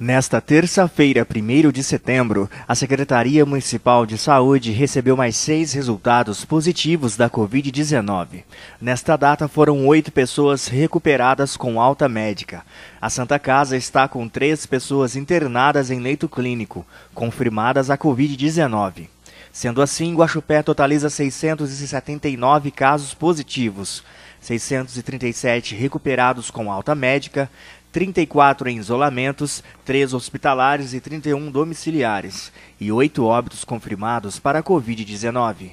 Nesta terça-feira, 1 de setembro, a Secretaria Municipal de Saúde recebeu mais seis resultados positivos da Covid-19. Nesta data, foram oito pessoas recuperadas com alta médica. A Santa Casa está com três pessoas internadas em leito clínico, confirmadas a Covid-19. Sendo assim, Guaxupé totaliza 679 casos positivos. 637 recuperados com alta médica, 34 em isolamentos, 3 hospitalares e 31 domiciliares, e 8 óbitos confirmados para a Covid-19.